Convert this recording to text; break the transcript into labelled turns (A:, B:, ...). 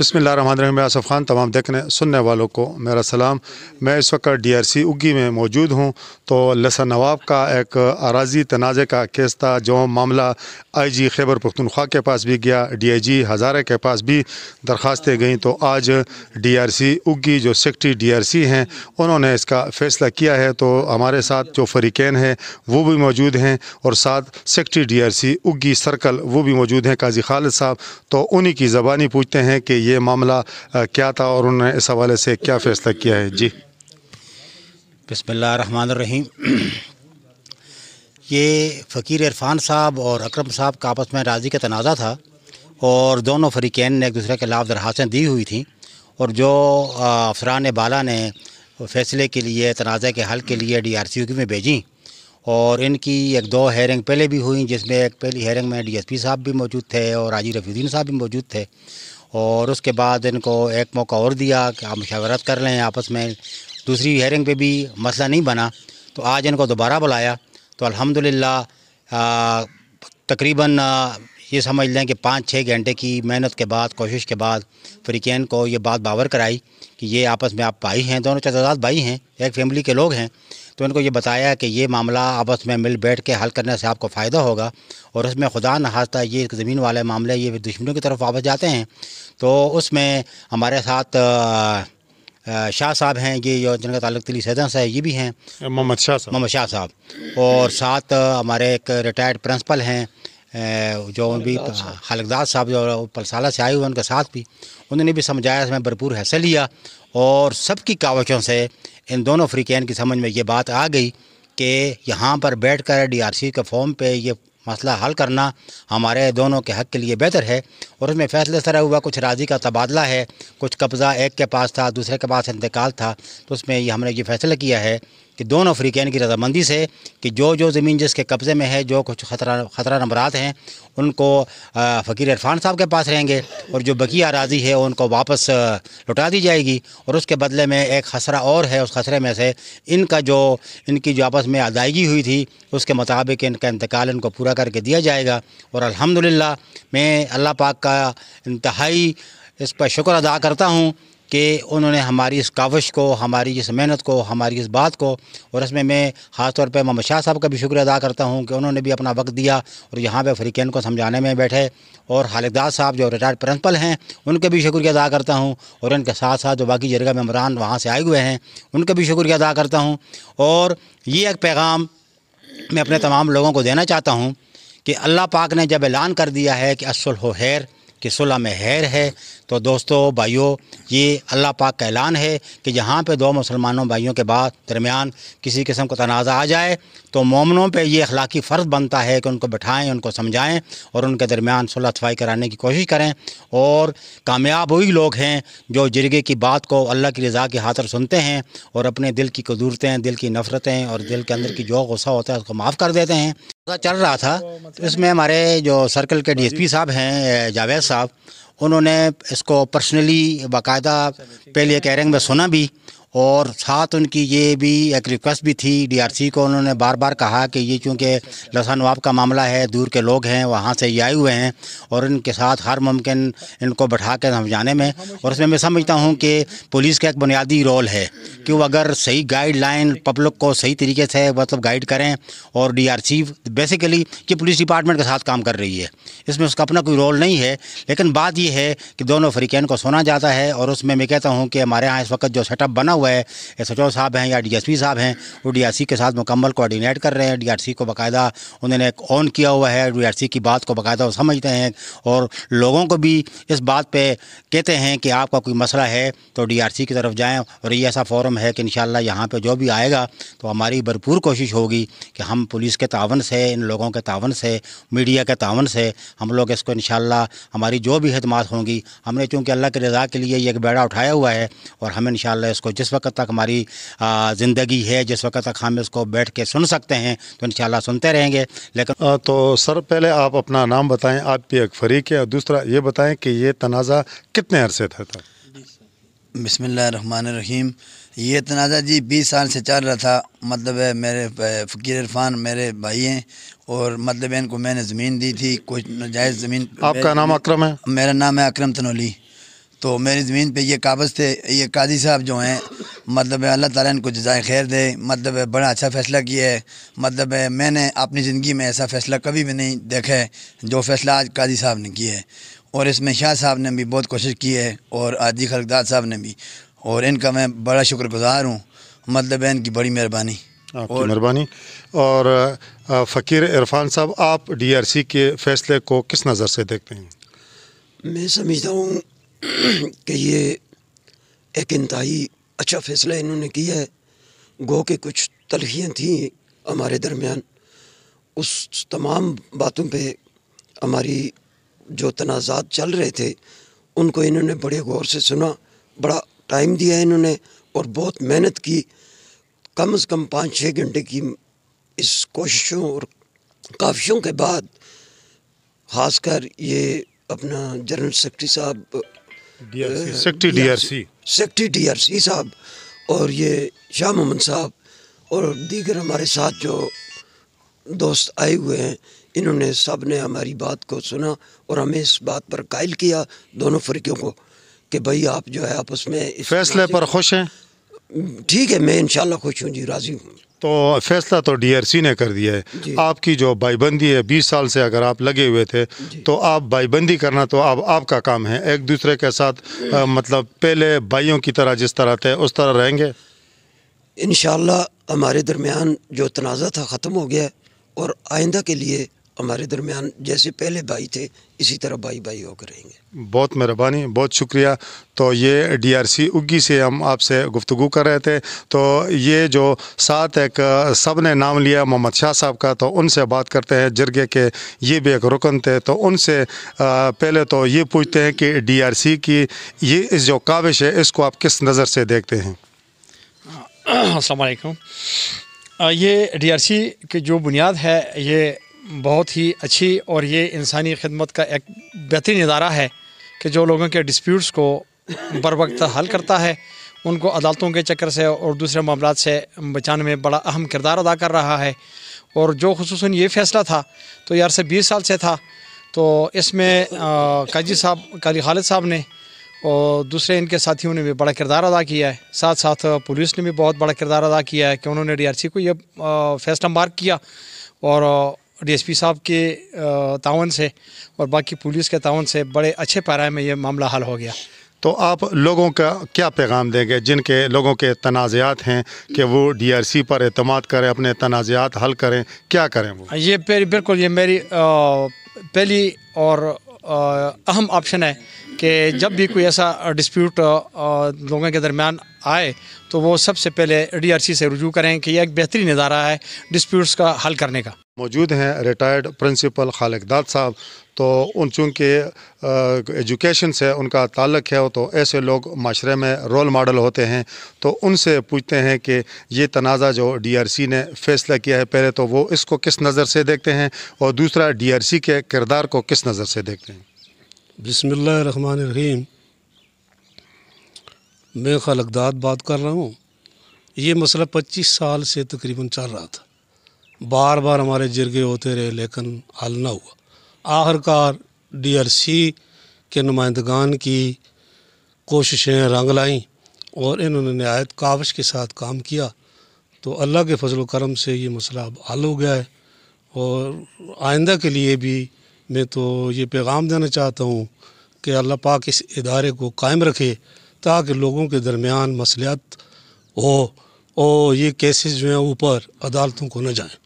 A: बसमीम आसफ़ ख़ान तमाम देखने सुनने वालों को मेरा सलाम मैं इस वक्त डी आर सी उगी में मौजूद हूँ तो लसा नवाब का एक आराजी तनाज़े का केस था जो मामला आई जी खैबर पख्तनख्वा के पास भी गया डी आई जी हज़ारे के पास भी दरख्वास्तें गईं तो आज डी आर सी उगी जो सेक्रटरी डी आर सी हैं उन्होंने इसका फ़ैसला किया है तो हमारे साथ जो फरीकैन है वो भी मौजूद हैं और साथ सेक्रटरी डी आर सी उगी सर्कल वो भी मौजूद हैं काजी खालिद साहब तो उन्हीं की ज़बानी पूछते हैं कि ये मामला क्या था और उन्होंने इस हवाले से क्या फ़ैसला किया है जी
B: बसमीम
A: ये फ़कीर
B: इरफान साहब और अक्रम साहब का आपस में राज़ी का तनाज़ा था और दोनों फरीकैन ने एक दूसरे के खिलाफ दरखास्तें दी हुई थी और जो अफसरान बाला ने फैसले के लिए तनाज़े के हल के लिए डी आर सी यू में भेजी और इनकी एक दो हेयरिंग पहले भी हुई जिसमें एक पहली हेयरिंग में डी एस पी साहब भी मौजूद थे और राजी रफीद्दीन साहब भी मौजूद थे और उसके बाद इनको एक मौका और दिया कि आप मशावरत कर लें आपस में दूसरी हयरिंग पे भी मसला नहीं बना तो आज इनको दोबारा बुलाया तो अल्हम्दुलिल्लाह तकरीबन ये समझ लें कि पाँच छः घंटे की मेहनत के बाद कोशिश के बाद फ्रिकैन को ये बात बावर कराई कि ये आपस में आप भाई हैं दोनों चाचाजाद भाई हैं एक फैमिली के लोग हैं तो इनको ये बताया कि ये मामला आपस में मिल बैठ के हल करने से आपको फ़ायदा होगा और उसमें खुदा न हास्ता ये ज़मीन वाले मामले ये दुश्मनों की तरफ वापस जाते हैं तो उसमें हमारे साथ शाह साहब हैं ये जिनका ताल्लुक तली सदन से ये भी हैं मोहम्मद शाह मोहम्मद शाह साहब और साथ हमारे एक रिटायर्ड प्रिंसिपल हैं जो भी हलकदार साहब जो पलसाला से आए हुए उनके साथ भी उन्होंने भी समझाया इसमें भरपूर हिस्सा लिया और सबकी कावशों से इन दोनों फ्रीकैन की समझ में ये बात आ गई कि यहाँ पर बैठ कर डी आर सी के फॉर्म पर ये मसला हल करना हमारे दोनों के हक के लिए बेहतर है और उसमें फैसले तरह हुआ कुछ राजी का तबादला है कुछ कब्ज़ा एक के पास था दूसरे के पास इंतकाल था तो उसमें हमने ये फैसला किया है कि दोनों अफ्रीकैन की रजामंदी से कि जो जो ज़मीन जिसके कब्ज़े में है जो कुछ खतरा ख़तरा नंबरात हैं उनको फ़कीर इरफान साहब के पास रहेंगे और जो बकी आराजी है उनको वापस लौटा दी जाएगी और उसके बदले में एक खसरा और है उस खसरे में से इनका जो इनकी जो आपस में अदायगी हुई थी उसके मुताबिक इनका इंतकाल इनको पूरा करके दिया जाएगा और अलहमदिल्ला मैं अल्लाह पाक का इंतहाई इस पर शुक्र अदा करता हूँ कि उन्होंने हमारी इस काविश को हमारी इस मेहनत को हमारी इस बात को और इसमें मैं ख़ास तौर पर मोहम्मद शाह साहब का भी शुक्रिया अदा करता हूँ कि उन्होंने भी अपना वक्त दिया और यहाँ पर अफ्रीकन को समझाने में बैठे और खालिदास साहब जो रिटायर्ड प्रिंसिपल हैं उनके भी शुक्रिया अदा करता हूँ और उनके साथ साथ जो बाकी जरगा ममरान वहाँ से आए हुए हैं उनका भी शुक्रिया अदा करता हूँ और ये एक पैगाम मैं अपने तमाम लोगों को देना चाहता हूँ कि अल्लाह पाक ने जब ऐलान कर दिया है कि असल हो हैर कि सुलह में हैर है तो दोस्तों भाइयों ये अल्लाह पाक का ऐलान है कि जहाँ पे दो मुसलमानों भाइयों के बाद दरमियान किसी किस्म का तनाज़ा आ जाए तो मोमनों पे ये अखलाकी फ़र्ज़ बनता है कि उनको बैठाएँ उनको समझाएं और उनके दरमियान सुलह सफाई कराने की कोशिश करें और कामयाब वही लोग हैं जो जिरगे की बात को अल्लाह की रज़ा के हाथर सुनते हैं और अपने दिल की कदूरतें दिल की नफ़रतें और दिल के अंदर की जो गुस्सा होता है उसको माफ़ कर देते हैं पता चल रहा था तो, मतलब तो इसमें हमारे जो सर्कल के डीएसपी साहब हैं जावेद साहब उन्होंने इसको पर्सनली बाकायदा पहले एक में सुना भी और साथ उनकी ये भी एक रिक्वेस्ट भी थी डीआरसी को उन्होंने बार बार कहा कि ये चूँकि लसन नवाब का मामला है दूर के लोग हैं वहाँ से ये आए हुए हैं और इनके साथ हर मुमकिन इनको बैठा कर समझाने में और उसमें मैं समझता हूँ कि पुलिस का एक बुनियादी रोल है कि वो अगर सही गाइडलाइन पब्लिक को सही तरीके से मतलब गाइड करें और सी बेसिकली कि पुलिस डिपार्टमेंट के साथ काम कर रही है इसमें उसका अपना कोई रोल नहीं है लेकिन बात यह है कि दोनों फरीकैन को सुना जाता है और उसमें मैं कहता हूँ कि हमारे यहाँ इस वक्त जो सेटअप बना हुआ है एस एच ओ साहब हैं या डी एस पी साहब हैं वो डी आर सी के साथ मुकम्मल कोऑर्डिनेट कर रहे हैं डी आर सी को बाकायदा उन्होंने ऑन किया हुआ है डी आर सी की बात को बाकायदा वो समझते हैं और लोगों को भी इस बात पर कहते हैं कि आपका कोई मसला है तो डी आर सी की तरफ जाएँ और ये ऐसा फोरम है कि इन यहाँ पर जो भी आएगा तो हमारी भरपूर कोशिश होगी कि हम पुलिस के तावन से इन लोगों के तावन से मीडिया के तावन से हम लोग इसको इन हमारी जो भी खदमात होंगी हमने चूँकि अल्लाह की रज़ा के लिए एक बेड़ा उठाया हुआ है और हम इन इसको जिस वक्त तक हमारी
A: ज़िंदगी है जिस वक्त तक हम इसको बैठ के सुन सकते हैं तो इन सुनते रहेंगे लेकिन आ, तो सर पहले आप अपना नाम बताएं आप भी एक फरीक है और दूसरा ये बताएं कि ये तनाज़ा कितने अरसे था, था?
C: रहीम ये तनाज़ा जी बीस साल से चल रहा था मतलब है मेरे फ़कीर इरफान मेरे भाई हैं और मतलब इनको मैंने ज़मीन दी थी कुछ नाजायज़ ज़मीन आपका नाम अक्रम है मेरा नाम है अक्रम तनोली तो मेरी ज़मीन पे ये काबज़ थे ये काजी साहब जो हैं मतलब अल्लाह ताला इनको जजाय खैर दे मतलब बड़ा अच्छा फ़ैसला किया है मतलब मैंने अपनी ज़िंदगी में ऐसा फ़ैसला कभी भी नहीं देखा है जो फ़ैसला आज काजी साहब ने किया है और इसमें शाह साहब ने भी बहुत कोशिश की है और आदि खलकदार साहब ने भी और इनका मैं बड़ा शुक्रगुजार हूँ मतलब इनकी बड़ी मेहरबानी आपकी मेहरबानी
A: और, और फ़कीर इरफान साहब आप डीआरसी के फ़ैसले को किस नज़र से देखते हैं
C: मैं समझता हूँ कि ये एक इंतहाई अच्छा फ़ैसला इन्होंने किया है गो के कुछ तलखियाँ थी हमारे दरमियान उस तमाम बातों पे हमारी जो तनाज़ात चल रहे थे उनको इन्होंने बड़े गौर से सुना बड़ा टाइम दिया इन्होंने और बहुत मेहनत की कम से कम पाँच छः घंटे की इस कोशिशों और काविशों के बाद खासकर ये अपना जनरल सेक्रेटरी साहब सेक्टी डीआरसी सेक्टी सी साहब और ये शाह मोहम्मद साहब और दीगर हमारे साथ जो दोस्त आए हुए हैं इन्होंने सब ने हमारी बात को सुना और हमें इस बात पर कायल किया दोनों फरीकों को कि भाई आप जो है आपस में फैसले पर खुश हैं ठीक है मैं इंशाल्लाह खुश हूँ जी राज़ी हूँ
A: तो फैसला तो डीआरसी ने कर दिया है आपकी जो भाईबंदी है बीस साल से अगर आप लगे हुए थे तो आप भाईबंदी करना तो अब आप, आपका काम है एक दूसरे के साथ आ, मतलब पहले भाइयों की तरह जिस तरह थे उस तरह रहेंगे
C: इन हमारे दरमियान जो तनाज़ा था ख़त्म हो गया और आइंदा के लिए हमारे दरमियान जैसे पहले भाई थे इसी तरह भाई भाई होकर
A: रहेंगे बहुत मेहरबानी बहुत शुक्रिया तो ये डीआरसी उगी से हम आपसे गुफ्तु कर रहे थे तो ये जो साथ एक सब ने नाम लिया मोहम्मद शाह साहब का तो उनसे बात करते हैं जरगे के ये भी एक रुकन थे तो उनसे पहले तो ये पूछते हैं कि डीआरसी की ये इस जो काविश है इसको आप किस नज़र से देखते हैं
D: असलकुम ये सी की जो बुनियाद है ये बहुत ही अच्छी और ये इंसानी खिदमत का एक बेहतरीन इदारा है कि जो लोगों के डिस्प्यूट्स को बर वक्त हल करता है उनको अदालतों के चक्कर से और दूसरे मामला से बचाने में बड़ा अहम किरदार अदा कर रहा है और जो खसूस ये फैसला था तो यार से बीस साल से था तो इसमें काजी साहब काली खालिद साहब ने और दूसरे इनके साथियों ने भी बड़ा किरदार अदा किया है साथ साथ पुलिस ने भी बहुत बड़ा किरदार अदा किया है कि उन्होंने डी आर सी को ये फैसला मार्क किया और डीएसपी साहब के तावन से और बाकी पुलिस के तावन से बड़े अच्छे पैराए में ये मामला हल हो गया
A: तो आप लोगों का क्या पैगाम देंगे जिनके लोगों के तनाज़ात हैं कि वो डीआरसी पर अतमाद करें अपने तनाज़ात हल करें क्या करें वो
D: ये बिल्कुल ये मेरी आ, पहली और अहम ऑप्शन है कि जब भी कोई ऐसा डिस्प्यूट लोगों के दरमियान आए तो वो सबसे पहले डीआरसी से रुजू करें कि यह एक बेहतरीन इदारा है डिस्प्यूट्स का हल करने का
A: मौजूद हैं रिटायर्ड प्रिंसिपल दाद साहब तो उन चूँकि एजुकेशन से उनका ताल्लक है तो ऐसे लोग माशरे में रोल मॉडल होते हैं तो उनसे पूछते हैं कि ये तनाज़ा जो डी आर सी ने फैसला किया है पहले तो वो इसको किस नज़र से देखते हैं और दूसरा डी आर सी के किरदार को किस नज़र से देखते हैं बसमीम मैं दाद बात कर रहा हूँ ये मसला पच्चीस साल से तकरीबन चल रहा था बार बार हमारे जिरगे होते रहे लेकिन हल ना हुआ आखिरकार डीआरसी के नुमाइंदगान की कोशिशें रंग लाईं और इन्होंने नहायत काविश के साथ काम किया तो अल्लाह के फजल करम से ये मसला अब हल हो गया है और आइंदा के लिए भी मैं तो ये पैगाम देना चाहता हूँ कि अल्लाह पाक इस इदारे को कायम रखे ताकि लोगों के दरमियान मसलियात हो और ये केसेस जो हैं ऊपर अदालतों को न जाएं